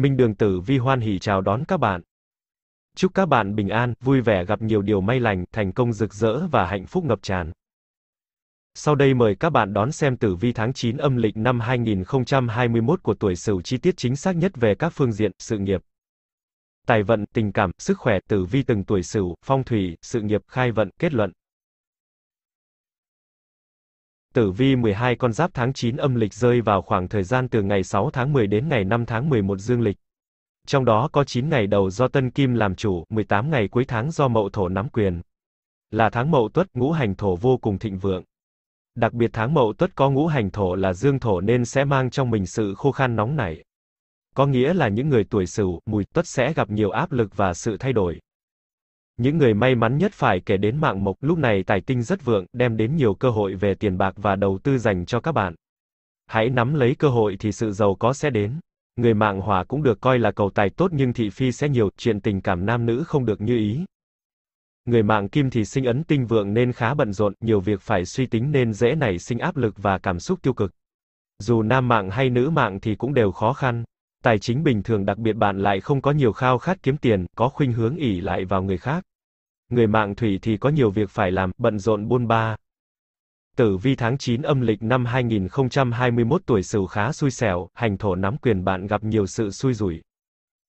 Minh Đường Tử Vi hoan hỉ chào đón các bạn. Chúc các bạn bình an, vui vẻ gặp nhiều điều may lành, thành công rực rỡ và hạnh phúc ngập tràn. Sau đây mời các bạn đón xem tử vi tháng 9 âm lịch năm 2021 của tuổi Sửu chi tiết chính xác nhất về các phương diện sự nghiệp, tài vận, tình cảm, sức khỏe, tử vi từng tuổi Sửu, phong thủy, sự nghiệp, khai vận, kết luận tử vi 12 con giáp tháng 9 âm lịch rơi vào khoảng thời gian từ ngày 6 tháng 10 đến ngày 5 tháng 11 dương lịch. Trong đó có 9 ngày đầu do Tân Kim làm chủ, 18 ngày cuối tháng do Mậu Thổ nắm quyền. Là tháng Mậu Tuất, ngũ hành thổ vô cùng thịnh vượng. Đặc biệt tháng Mậu Tuất có ngũ hành thổ là dương thổ nên sẽ mang trong mình sự khô khan nóng nảy. Có nghĩa là những người tuổi Sửu, Mùi, Tuất sẽ gặp nhiều áp lực và sự thay đổi. Những người may mắn nhất phải kể đến mạng mộc, lúc này tài tinh rất vượng, đem đến nhiều cơ hội về tiền bạc và đầu tư dành cho các bạn. Hãy nắm lấy cơ hội thì sự giàu có sẽ đến. Người mạng hỏa cũng được coi là cầu tài tốt nhưng thị phi sẽ nhiều, chuyện tình cảm nam nữ không được như ý. Người mạng kim thì sinh ấn tinh vượng nên khá bận rộn, nhiều việc phải suy tính nên dễ nảy sinh áp lực và cảm xúc tiêu cực. Dù nam mạng hay nữ mạng thì cũng đều khó khăn. Tài chính bình thường đặc biệt bạn lại không có nhiều khao khát kiếm tiền, có khuynh hướng ỉ lại vào người khác. Người mạng thủy thì có nhiều việc phải làm, bận rộn buôn ba. Tử vi tháng 9 âm lịch năm 2021 tuổi Sửu khá xui xẻo, hành thổ nắm quyền bạn gặp nhiều sự xui rủi.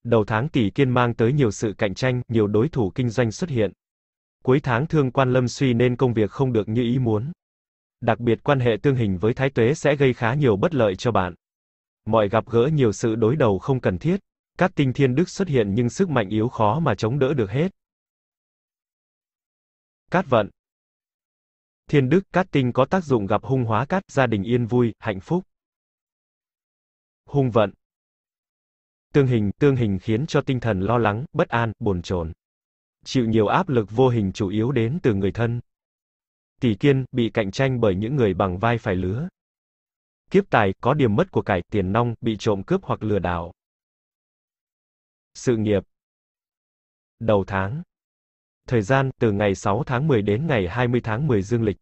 Đầu tháng tỷ kiên mang tới nhiều sự cạnh tranh, nhiều đối thủ kinh doanh xuất hiện. Cuối tháng thương quan lâm suy nên công việc không được như ý muốn. Đặc biệt quan hệ tương hình với thái tuế sẽ gây khá nhiều bất lợi cho bạn mọi gặp gỡ nhiều sự đối đầu không cần thiết, các tinh thiên đức xuất hiện nhưng sức mạnh yếu khó mà chống đỡ được hết. Cát vận Thiên đức, cát tinh có tác dụng gặp hung hóa cát, gia đình yên vui, hạnh phúc. Hung vận Tương hình, tương hình khiến cho tinh thần lo lắng, bất an, bồn chồn. Chịu nhiều áp lực vô hình chủ yếu đến từ người thân. Tỷ kiên, bị cạnh tranh bởi những người bằng vai phải lứa kiếp tài, có điểm mất của cải, tiền nong, bị trộm cướp hoặc lừa đảo. Sự nghiệp Đầu tháng Thời gian, từ ngày 6 tháng 10 đến ngày 20 tháng 10 dương lịch.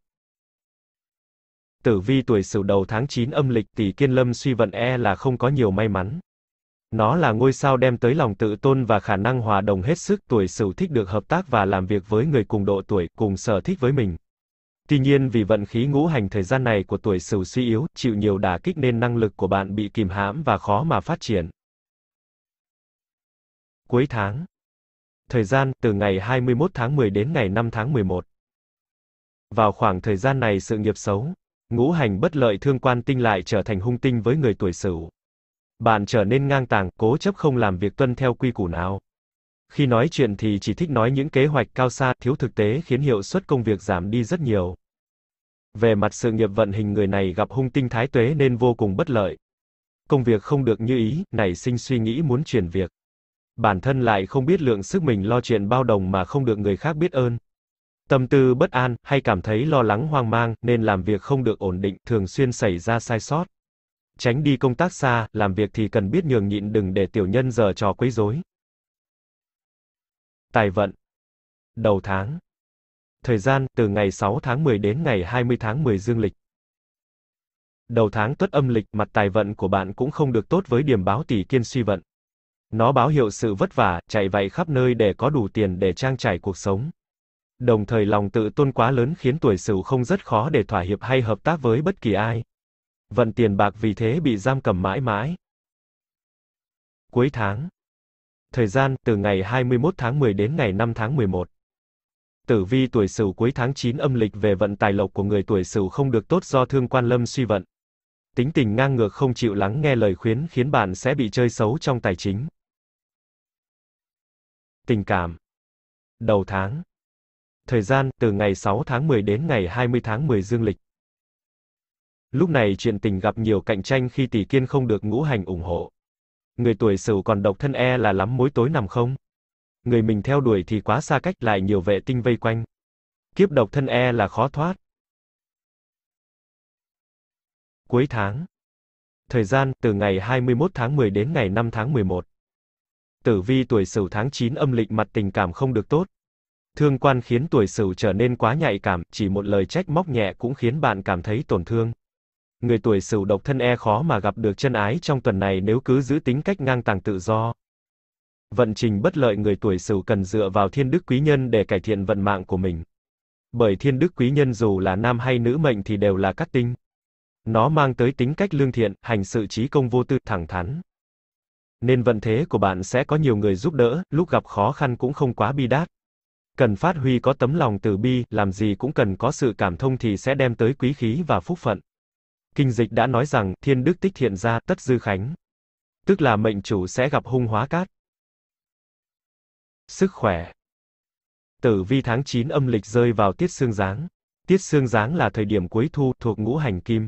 Tử vi tuổi sửu đầu tháng 9 âm lịch tỷ kiên lâm suy vận e là không có nhiều may mắn. Nó là ngôi sao đem tới lòng tự tôn và khả năng hòa đồng hết sức tuổi sửu thích được hợp tác và làm việc với người cùng độ tuổi, cùng sở thích với mình. Tuy nhiên vì vận khí ngũ hành thời gian này của tuổi Sửu suy yếu, chịu nhiều đả kích nên năng lực của bạn bị kìm hãm và khó mà phát triển. Cuối tháng. Thời gian từ ngày 21 tháng 10 đến ngày 5 tháng 11. Vào khoảng thời gian này sự nghiệp xấu, ngũ hành bất lợi thương quan tinh lại trở thành hung tinh với người tuổi Sửu. Bạn trở nên ngang tàng, cố chấp không làm việc tuân theo quy củ nào khi nói chuyện thì chỉ thích nói những kế hoạch cao xa, thiếu thực tế khiến hiệu suất công việc giảm đi rất nhiều. Về mặt sự nghiệp vận hình người này gặp hung tinh thái tuế nên vô cùng bất lợi. Công việc không được như ý, nảy sinh suy nghĩ muốn chuyển việc. Bản thân lại không biết lượng sức mình lo chuyện bao đồng mà không được người khác biết ơn. Tâm tư bất an hay cảm thấy lo lắng hoang mang nên làm việc không được ổn định, thường xuyên xảy ra sai sót. Tránh đi công tác xa, làm việc thì cần biết nhường nhịn đừng để tiểu nhân giờ trò quấy rối. Tài vận. Đầu tháng. Thời gian từ ngày 6 tháng 10 đến ngày 20 tháng 10 dương lịch. Đầu tháng Tuất âm lịch, mặt tài vận của bạn cũng không được tốt với điểm báo tỷ kiên suy vận. Nó báo hiệu sự vất vả, chạy vạy khắp nơi để có đủ tiền để trang trải cuộc sống. Đồng thời lòng tự tôn quá lớn khiến tuổi Sửu không rất khó để thỏa hiệp hay hợp tác với bất kỳ ai. Vận tiền bạc vì thế bị giam cầm mãi mãi. Cuối tháng Thời gian, từ ngày 21 tháng 10 đến ngày 5 tháng 11. Tử vi tuổi Sửu cuối tháng 9 âm lịch về vận tài lộc của người tuổi Sửu không được tốt do thương quan lâm suy vận. Tính tình ngang ngược không chịu lắng nghe lời khuyến khiến bạn sẽ bị chơi xấu trong tài chính. Tình cảm. Đầu tháng. Thời gian, từ ngày 6 tháng 10 đến ngày 20 tháng 10 dương lịch. Lúc này chuyện tình gặp nhiều cạnh tranh khi tỷ kiên không được ngũ hành ủng hộ người tuổi sửu còn độc thân e là lắm mối tối nằm không? Người mình theo đuổi thì quá xa cách lại nhiều vệ tinh vây quanh. Kiếp độc thân e là khó thoát. Cuối tháng. Thời gian, từ ngày 21 tháng 10 đến ngày 5 tháng 11. Tử vi tuổi sửu tháng 9 âm lịch mặt tình cảm không được tốt. Thương quan khiến tuổi sửu trở nên quá nhạy cảm, chỉ một lời trách móc nhẹ cũng khiến bạn cảm thấy tổn thương người tuổi sửu độc thân e khó mà gặp được chân ái trong tuần này nếu cứ giữ tính cách ngang tàng tự do. Vận trình bất lợi người tuổi sửu cần dựa vào thiên đức quý nhân để cải thiện vận mạng của mình. Bởi thiên đức quý nhân dù là nam hay nữ mệnh thì đều là cát tinh. Nó mang tới tính cách lương thiện, hành sự trí công vô tư, thẳng thắn. Nên vận thế của bạn sẽ có nhiều người giúp đỡ, lúc gặp khó khăn cũng không quá bi đát. Cần phát huy có tấm lòng từ bi, làm gì cũng cần có sự cảm thông thì sẽ đem tới quý khí và phúc phận. Kinh dịch đã nói rằng, thiên đức tích thiện ra, tất dư khánh. Tức là mệnh chủ sẽ gặp hung hóa cát. Sức khỏe Tử vi tháng 9 âm lịch rơi vào tiết xương giáng. Tiết xương giáng là thời điểm cuối thu, thuộc ngũ hành kim.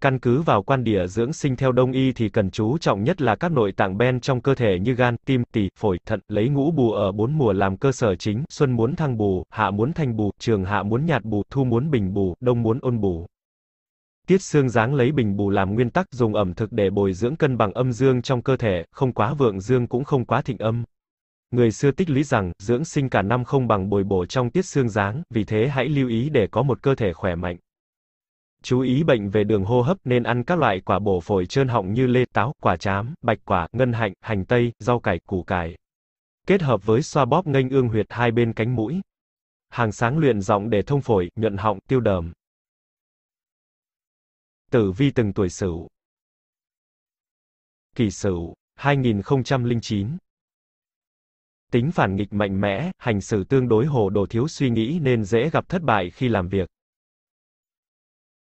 Căn cứ vào quan địa dưỡng sinh theo Đông y thì cần chú trọng nhất là các nội tạng ben trong cơ thể như gan, tim, tỳ, phổi, thận, lấy ngũ bù ở bốn mùa làm cơ sở chính, xuân muốn thăng bù, hạ muốn thanh bù, trường hạ muốn nhạt bù, thu muốn bình bù, đông muốn ôn bù. Tiết xương dáng lấy bình bù làm nguyên tắc dùng ẩm thực để bồi dưỡng cân bằng âm dương trong cơ thể, không quá vượng dương cũng không quá thịnh âm. Người xưa tích lý rằng, dưỡng sinh cả năm không bằng bồi bổ trong tiết xương dáng, vì thế hãy lưu ý để có một cơ thể khỏe mạnh. Chú ý bệnh về đường hô hấp nên ăn các loại quả bổ phổi trơn họng như lê, táo, quả chám, bạch quả, ngân hạnh, hành tây, rau cải, củ cải. Kết hợp với xoa bóp nghênh ương huyệt hai bên cánh mũi. Hàng sáng luyện giọng để thông phổi, nhuận họng, tiêu đờm. Tử vi từng tuổi Sửu. Kỷ Sửu, 2009. Tính phản nghịch mạnh mẽ, hành xử tương đối hồ đồ thiếu suy nghĩ nên dễ gặp thất bại khi làm việc.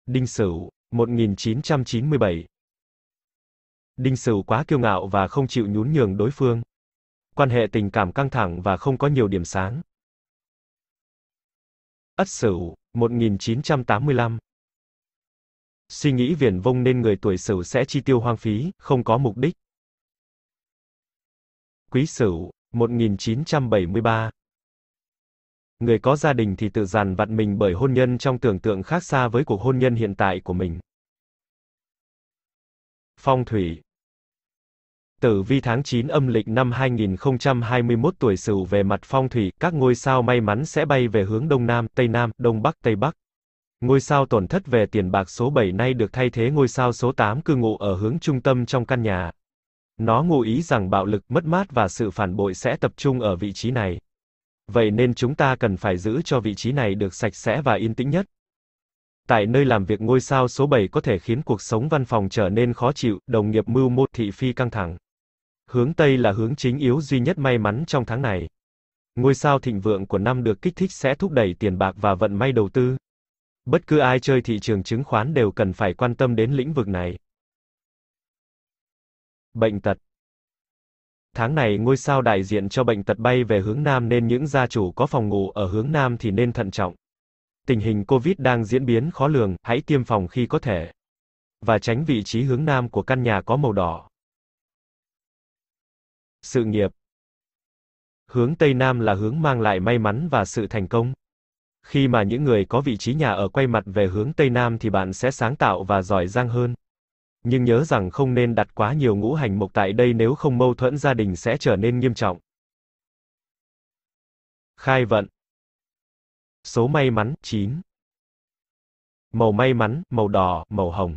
Đinh Sửu, 1997. Đinh Sửu quá kiêu ngạo và không chịu nhún nhường đối phương. Quan hệ tình cảm căng thẳng và không có nhiều điểm sáng. Ất Sửu, 1985 suy nghĩ viển vông nên người tuổi Sửu sẽ chi tiêu hoang phí, không có mục đích. Quý Sửu, 1973. Người có gia đình thì tự dằn vặt mình bởi hôn nhân trong tưởng tượng khác xa với cuộc hôn nhân hiện tại của mình. Phong thủy. Tử vi tháng 9 âm lịch năm 2021 tuổi Sửu về mặt phong thủy, các ngôi sao may mắn sẽ bay về hướng đông nam, tây nam, đông bắc, tây bắc. Ngôi sao tổn thất về tiền bạc số 7 nay được thay thế ngôi sao số 8 cư ngụ ở hướng trung tâm trong căn nhà. Nó ngụ ý rằng bạo lực, mất mát và sự phản bội sẽ tập trung ở vị trí này. Vậy nên chúng ta cần phải giữ cho vị trí này được sạch sẽ và yên tĩnh nhất. Tại nơi làm việc ngôi sao số 7 có thể khiến cuộc sống văn phòng trở nên khó chịu, đồng nghiệp mưu mô thị phi căng thẳng. Hướng Tây là hướng chính yếu duy nhất may mắn trong tháng này. Ngôi sao thịnh vượng của năm được kích thích sẽ thúc đẩy tiền bạc và vận may đầu tư. Bất cứ ai chơi thị trường chứng khoán đều cần phải quan tâm đến lĩnh vực này. Bệnh tật Tháng này ngôi sao đại diện cho bệnh tật bay về hướng Nam nên những gia chủ có phòng ngủ ở hướng Nam thì nên thận trọng. Tình hình Covid đang diễn biến khó lường, hãy tiêm phòng khi có thể. Và tránh vị trí hướng Nam của căn nhà có màu đỏ. Sự nghiệp Hướng Tây Nam là hướng mang lại may mắn và sự thành công. Khi mà những người có vị trí nhà ở quay mặt về hướng Tây Nam thì bạn sẽ sáng tạo và giỏi giang hơn. Nhưng nhớ rằng không nên đặt quá nhiều ngũ hành mộc tại đây nếu không mâu thuẫn gia đình sẽ trở nên nghiêm trọng. Khai vận Số may mắn 9 Màu may mắn, màu đỏ, màu hồng.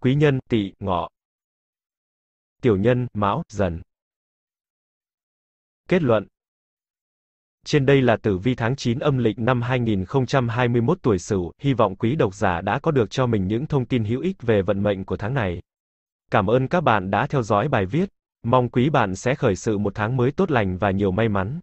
Quý nhân, tỵ, ngọ. Tiểu nhân, mão, dần. Kết luận, trên đây là tử vi tháng 9 âm lịch năm 2021 tuổi Sửu, hy vọng quý độc giả đã có được cho mình những thông tin hữu ích về vận mệnh của tháng này. Cảm ơn các bạn đã theo dõi bài viết. Mong quý bạn sẽ khởi sự một tháng mới tốt lành và nhiều may mắn.